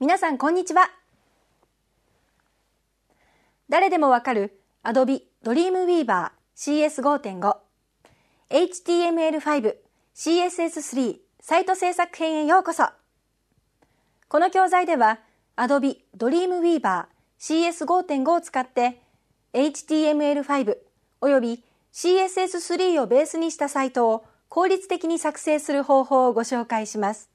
皆さんこんにちは誰でもわかる Adobe Dreamweaver CS5.5 HTML5 CSS3 サイト制作編へようこそこの教材では Adobe Dreamweaver CS5.5 を使って HTML5 および CSS3 をベースにしたサイトを効率的に作成する方法をご紹介します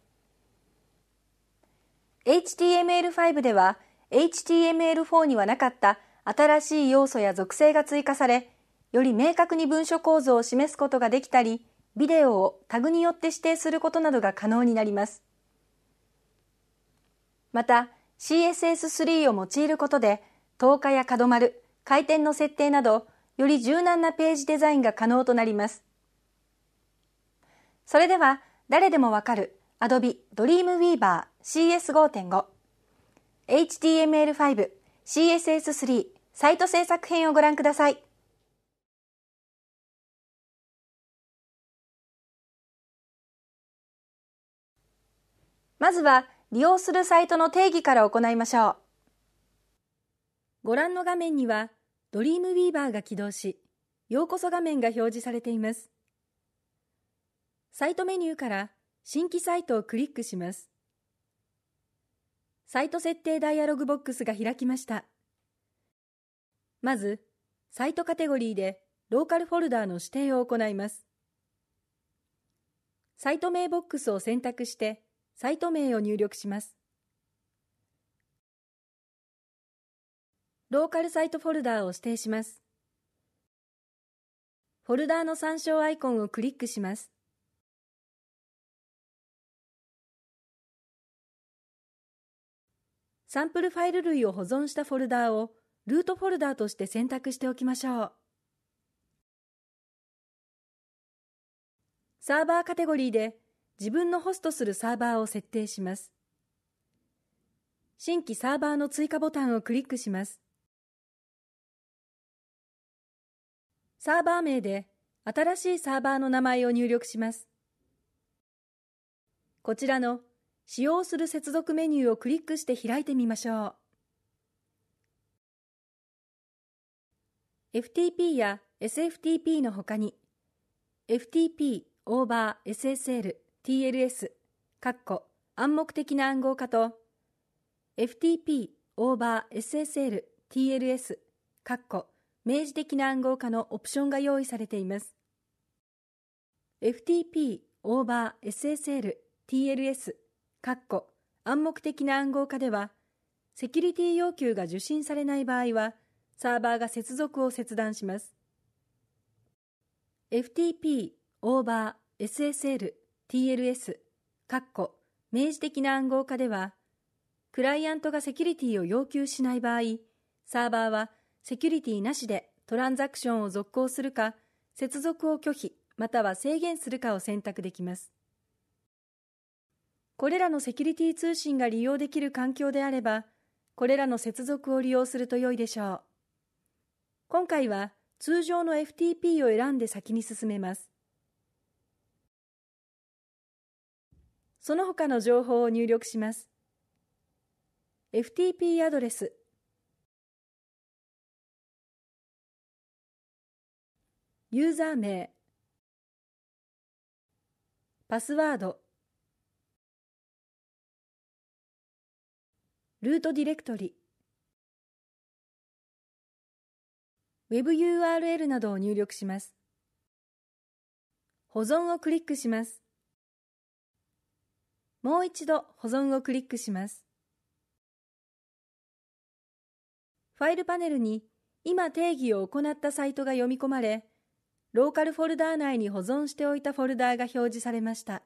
HTML5 では HTML4 にはなかった新しい要素や属性が追加されより明確に文書構造を示すことができたりビデオをタグによって指定することなどが可能になりますまた CSS3 を用いることで透過や角丸回転の設定などより柔軟なページデザインが可能となりますそれでは誰でもわかる Adobe Dreamweaver CS5.5 HTML5 CSS3 サイト制作編をご覧ください。まずは利用するサイトの定義から行いましょう。ご覧の画面には Dreamweaver が起動し、ようこそ画面が表示されています。サイトメニューから新規サイトをクリックします。サイト設定ダイアログボックスが開きました。まず、サイトカテゴリーでローカルフォルダーの指定を行います。サイト名ボックスを選択して、サイト名を入力します。ローカルサイトフォルダーを指定します。フォルダーの参照アイコンをクリックします。サンプルファイル類を保存したフォルダーをルートフォルダーとして選択しておきましょう。サーバーカテゴリーで自分のホストするサーバーを設定します。新規サーバーの追加ボタンをクリックします。サーバー名で新しいサーバーの名前を入力します。こちらの使用する接続メニューをクリックして開いてみましょう。FTP や SFTP のほかに FTP オーバー SSL TLS 括弧暗黙的な暗号化と FTP オーバー SSL TLS 括弧明示的な暗号化のオプションが用意されています。FTP オーバー SSL TLS 暗黙的な暗号化では、セキュリティ要求が受信されない場合は、サーバーが接続を切断します。FTP、オーバー、SSL、TLS、明示的な暗号化では、クライアントがセキュリティを要求しない場合、サーバーはセキュリティなしでトランザクションを続行するか、接続を拒否、または制限するかを選択できます。これらのセキュリティ通信が利用できる環境であれば、これらの接続を利用すると良いでしょう。今回は通常の FTP を選んで先に進めます。その他の情報を入力します。FTP アドレスユーザー名パスワードルートディレクトリ WebURL などを入力します。保存をクリックします。もう一度保存をクリックします。ファイルパネルに今定義を行ったサイトが読み込まれ、ローカルフォルダー内に保存しておいたフォルダーが表示されました。